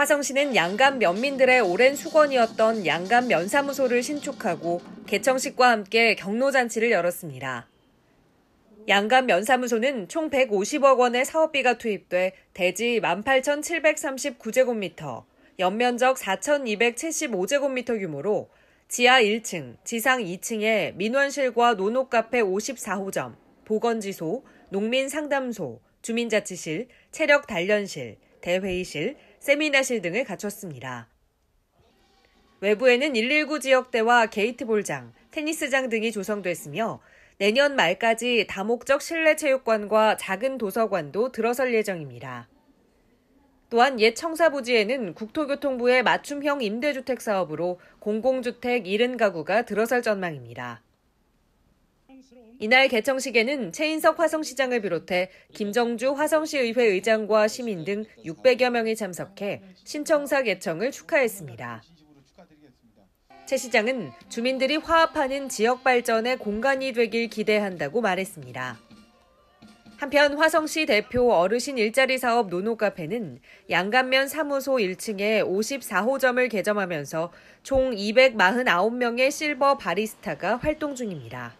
화성시는 양감 면민들의 오랜 숙원이었던 양감 면사무소를 신축하고 개청식과 함께 경로잔치를 열었습니다. 양감 면사무소는 총 150억 원의 사업비가 투입돼 대지 18,739제곱미터, 연면적 4,275제곱미터 규모로 지하 1층, 지상 2층에 민원실과 노노카페 54호점, 보건지소, 농민상담소, 주민자치실, 체력단련실, 대회의실, 세미나실 등을 갖췄습니다. 외부에는 119 지역대와 게이트볼장, 테니스장 등이 조성됐으며 내년 말까지 다목적 실내 체육관과 작은 도서관도 들어설 예정입니다. 또한 옛 청사부지에는 국토교통부의 맞춤형 임대주택 사업으로 공공주택 70가구가 들어설 전망입니다. 이날 개청식에는 최인석 화성시장을 비롯해 김정주 화성시의회 의장과 시민 등 600여 명이 참석해 신청사 개청을 축하했습니다. 최 시장은 주민들이 화합하는 지역 발전의 공간이 되길 기대한다고 말했습니다. 한편 화성시 대표 어르신 일자리 사업 노노카페는 양감면 사무소 1층에 54호점을 개점하면서 총 249명의 실버 바리스타가 활동 중입니다.